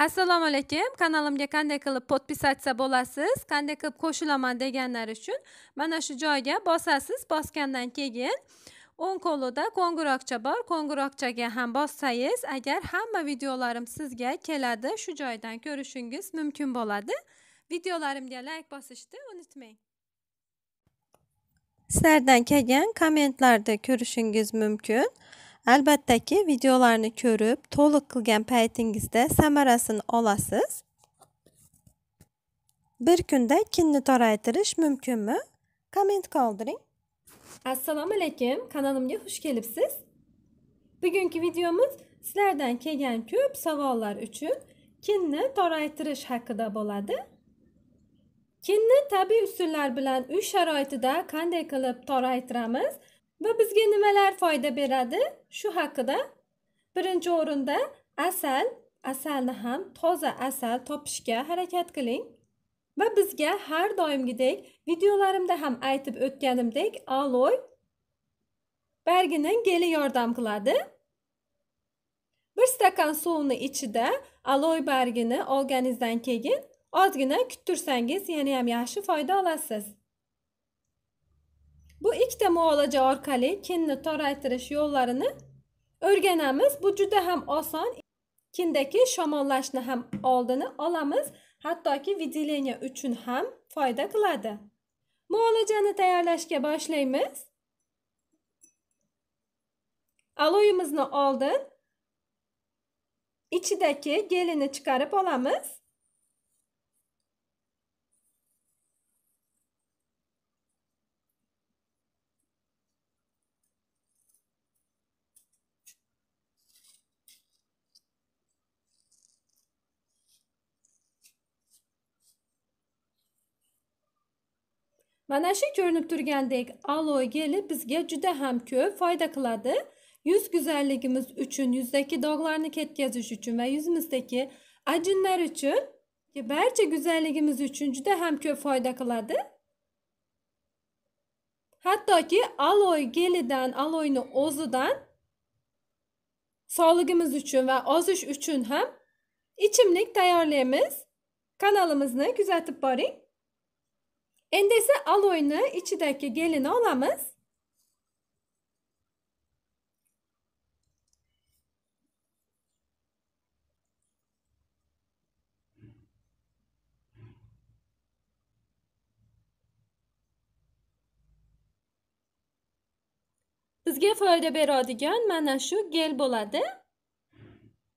assalomu alaykum kanalimga qanday qilib podpisatsiya bo'lasiz qanday qilib qo'shilaman deganlar uchun mana shu joyga bosasiz bosgandan keyin o'ng qo'lida qo'ng'iroqcha bor qo'ng'iroqchaga ham bossangiz agar hamma videolarim sizga keladi shu joydan ko'rishingiz mumkin bo'ladi videolarimga layk bosishni unutmang sizlardan kelgan kommentlarda ko'rishingiz mumkin ki, videolarni ko'rib to'liq qilgan paytingizda samarasini olasiz bir kunda kinni toraytirish mumkinmi komment qoldiring assalomu alaykum kanalimga xush kelibsiz bugungi videomuz sizlardan kelgan ko'p savollar uchun kinni toraytirish haqida bo'ladi kinni tabiiy usullar bilan uy sharoitida qanday qilib toraytiramiz va bizga nimalar foyda beradi shu haqida birinchi o'rinda asal asalni ham toza asal topishga harakat qiling va bizga har doimgidek videolarimda ham aytib o'tganimdek aloy bargining geli yordam qiladi bir stakan suvni ichida aloy bargini olganingizdan keyin ozgina kuttirsangiz yana ham yaxshi foyda olasiz bu ikkita muolaja orqali kinni toraytirish yo'llarini o'rganamiz bu juda ham oson kindagi shamollashni ham oldini olamiz hattoki выделение uchun ham foyda qiladi muolajani tayyorlashga boshlaymiz aloyimizni oldin ichidagi gelini chiqarib olamiz mana shu şey ko'rinib turgandek aloe geli bizga juda ham ko'p foyda qiladi yuz go'zalligimiz uchun yuzdagi dog'larni üçün uchun yüzümüzdeki acınlar üçün uchun barcha go'zalligimiz uchun juda ham ko'p foyda qiladi hattoki aloe gelidan aloyni ozudan sağlığımız üçün va ozish üçün ham içimlik tayyorlaymiz kanalımızını kuzatib boring Endese aloyunu içindeki gelin olamız. Bizga fayda beradigan mana shu gel bo'ladi.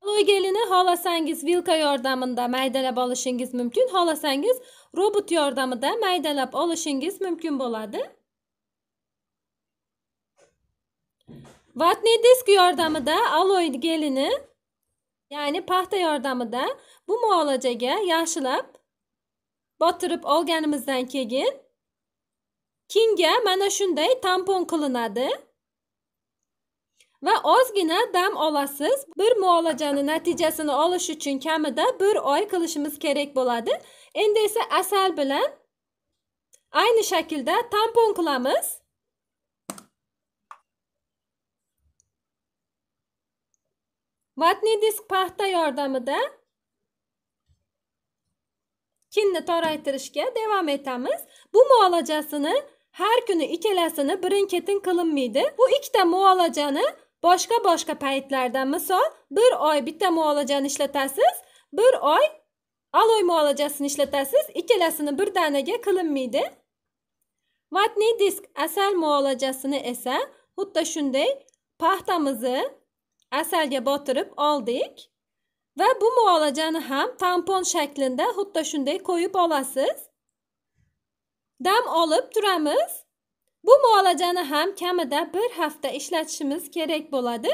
gelini xohlasangiz vilka yordamida maydalab olishingiz mumkin, xohlasangiz robot yordamida maydalab olishingiz mumkin bo'ladi. Vatni disk yordamida aloy gelini, ya'ni paxta yordamida bu muolajaga yaxshilab botirib olganimizdan keyin kinga mana shunday tampon qilinadi. va ozgina dam olasiz bir muolajani natijasini olish uchun kamida bir oy qilishimiz kerak bo'ladi endi esa asal bilan ayni shaklda tampon qilamiz vatniy disk paxta yordamida kinni toraytirishga davom etamiz bu muolajasini har kuni ikkalasini birin ketin qilinmaydi bu ikkita muolajani boshqa boshqa paytlarda misol bir oy bitta muolajani ishlatasiz bir oy aloy muolajasini ishlatasiz ikkalasini bir danaga qilinmaydi vatniy disk asal muolajasini esa xuddi shunday paxtamizni asalga botirib oldik va bu muolajani ham tampon shaklida xuddi shunday qo'yib olasiz dam olib turamiz muolajani ham kamida bir hafta ishlatishimiz kerak bo'ladi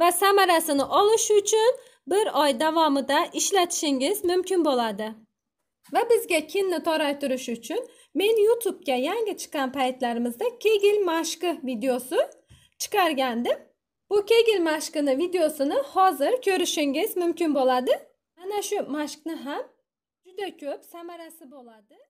va samarasini olish uchun bir oy davomida ishlatishingiz mumkin bo'ladi va bizga kinni toraytirish uchun men youtubega yangi chiqqan paytlarimizda kegel mashqi videosi chiqargandim bu kegel mashqini videosini hozir ko'rishingiz mumkin bo'ladi ana shu mashqni ham juda ko'p samarasi bo'ladi